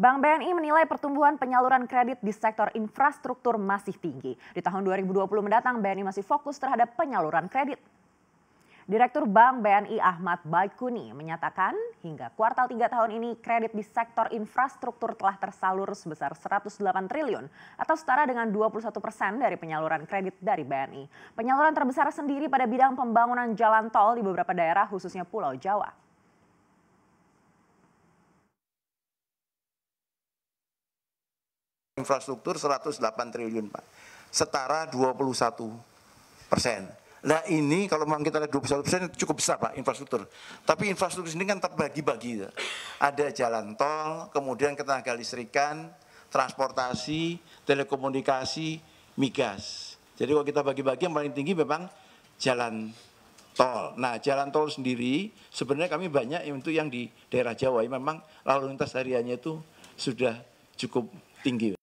Bank BNI menilai pertumbuhan penyaluran kredit di sektor infrastruktur masih tinggi. Di tahun 2020 mendatang, BNI masih fokus terhadap penyaluran kredit. Direktur Bank BNI Ahmad Baikuni menyatakan hingga kuartal 3 tahun ini kredit di sektor infrastruktur telah tersalur sebesar 108 triliun atau setara dengan 21 persen dari penyaluran kredit dari BNI. Penyaluran terbesar sendiri pada bidang pembangunan jalan tol di beberapa daerah khususnya Pulau Jawa. infrastruktur 108 triliun Pak. Setara 21 persen. Nah ini kalau memang kita lihat 21 persen cukup besar Pak infrastruktur. Tapi infrastruktur ini kan terbagi-bagi. Ada jalan tol, kemudian ketenaga listrikan, transportasi, telekomunikasi, migas. Jadi kalau kita bagi-bagi yang paling tinggi memang jalan tol. Nah, jalan tol sendiri sebenarnya kami banyak untuk yang di daerah Jawa memang lalu lintas hariannya itu sudah cukup tinggi.